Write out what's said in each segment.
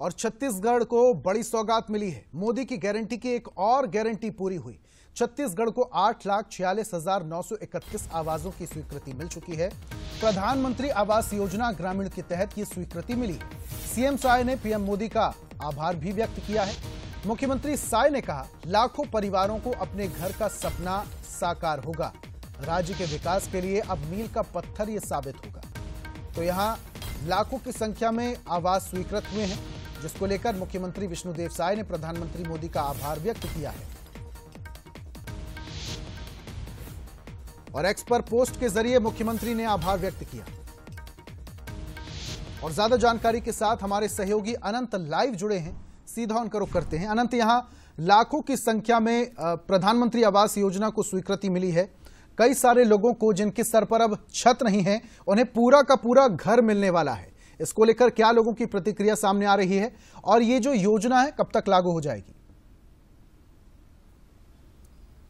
और छत्तीसगढ़ को बड़ी सौगात मिली है मोदी की गारंटी की एक और गारंटी पूरी हुई छत्तीसगढ़ को आठ लाख छियालीस हजार नौ सौ इकतीस आवाजों की स्वीकृति मिल चुकी है प्रधानमंत्री आवास योजना ग्रामीण के तहत ये स्वीकृति मिली सीएम साय ने पीएम मोदी का आभार भी व्यक्त किया है मुख्यमंत्री साय ने कहा लाखों परिवारों को अपने घर का सपना साकार होगा राज्य के विकास के लिए अब मील का पत्थर ये साबित होगा तो यहाँ लाखों की संख्या में आवास स्वीकृत हुए हैं जिसको लेकर मुख्यमंत्री विष्णुदेव साय ने प्रधानमंत्री मोदी का आभार व्यक्त किया है और एक्स पर पोस्ट के जरिए मुख्यमंत्री ने आभार व्यक्त किया और ज्यादा जानकारी के साथ हमारे सहयोगी अनंत लाइव जुड़े हैं सीधा उनका रुख करते हैं अनंत यहां लाखों की संख्या में प्रधानमंत्री आवास योजना को स्वीकृति मिली है कई सारे लोगों को जिनके सर पर अब छत नहीं है उन्हें पूरा का पूरा घर मिलने वाला है इसको लेकर क्या लोगों की प्रतिक्रिया सामने आ रही है और ये जो योजना है कब तक लागू हो जाएगी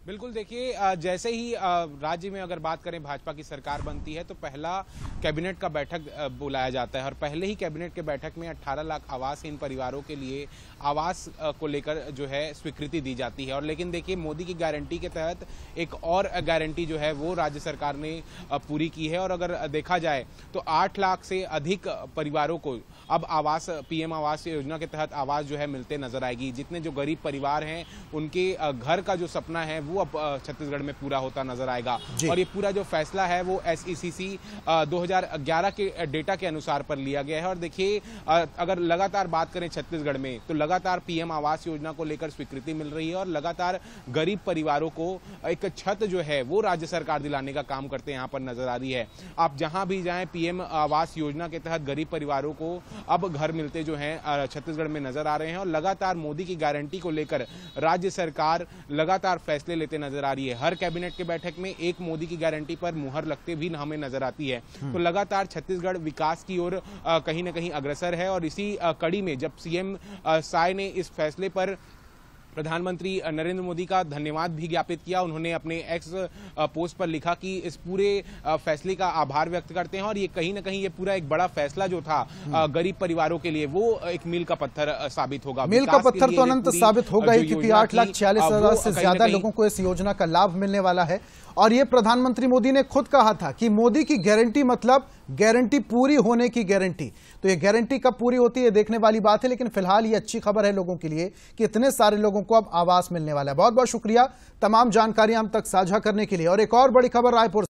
बिल्कुल देखिए जैसे ही राज्य में अगर बात करें भाजपा की सरकार बनती है तो पहला कैबिनेट का बैठक बुलाया जाता है और पहले ही कैबिनेट के बैठक में 18 लाख आवास इन परिवारों के लिए आवास को लेकर जो है स्वीकृति दी जाती है और लेकिन देखिए मोदी की गारंटी के तहत एक और गारंटी जो है वो राज्य सरकार ने पूरी की है और अगर देखा जाए तो आठ लाख से अधिक परिवारों को अब आवास पीएम आवास योजना के तहत आवास जो है मिलते नजर आएगी जितने जो गरीब परिवार हैं उनके घर का जो सपना है वो वो अब छत्तीसगढ़ में पूरा होता नजर आएगा और ये पूरा जो फैसला है वो एस e दो के डेटा के अनुसार पर लिया गया है और देखिए अगर लगातार बात करें छत्तीसगढ़ में तो लगातार पीएम आवास योजना को लेकर स्वीकृति मिल रही है और लगातार गरीब परिवारों को एक छत जो है वो राज्य सरकार दिलाने का काम करते यहाँ पर नजर आ रही है आप जहां भी जाए पीएम आवास योजना के तहत गरीब परिवारों को अब घर मिलते जो है छत्तीसगढ़ में नजर आ रहे हैं और लगातार मोदी की गारंटी को लेकर राज्य सरकार लगातार फैसले लेते लेते नजर आ रही है हर कैबिनेट के बैठक में एक मोदी की गारंटी पर मुहर लगते भी हमें नजर आती है हम्म। तो लगातार छत्तीसगढ़ विकास की ओर कहीं ना कहीं अग्रसर है और इसी कड़ी में जब सीएम साय ने इस फैसले पर प्रधानमंत्री नरेंद्र मोदी का धन्यवाद भी ज्ञापित किया उन्होंने अपने एक्स पोस्ट पर लिखा कि इस पूरे फैसले का आभार व्यक्त करते हैं और ये कहीं ना कहीं ये पूरा एक बड़ा फैसला जो था हम्म। गरीब परिवारों के लिए वो एक मील का पत्थर साबित होगा मील का पत्थर तो अनंत साबित होगा ही क्योंकि आठ लाख छियालीस हजार से ज्यादा लोगों को इस योजना का लाभ मिलने वाला है और ये प्रधानमंत्री मोदी ने खुद कहा था कि मोदी की गारंटी मतलब गारंटी पूरी होने की गारंटी तो ये गारंटी कब पूरी होती है देखने वाली बात है लेकिन फिलहाल ये अच्छी खबर है लोगों के लिए कि इतने सारे लोगों को अब आवास मिलने वाला है बहुत बहुत शुक्रिया तमाम जानकारियां हम तक साझा करने के लिए और एक और बड़ी खबर रायपुर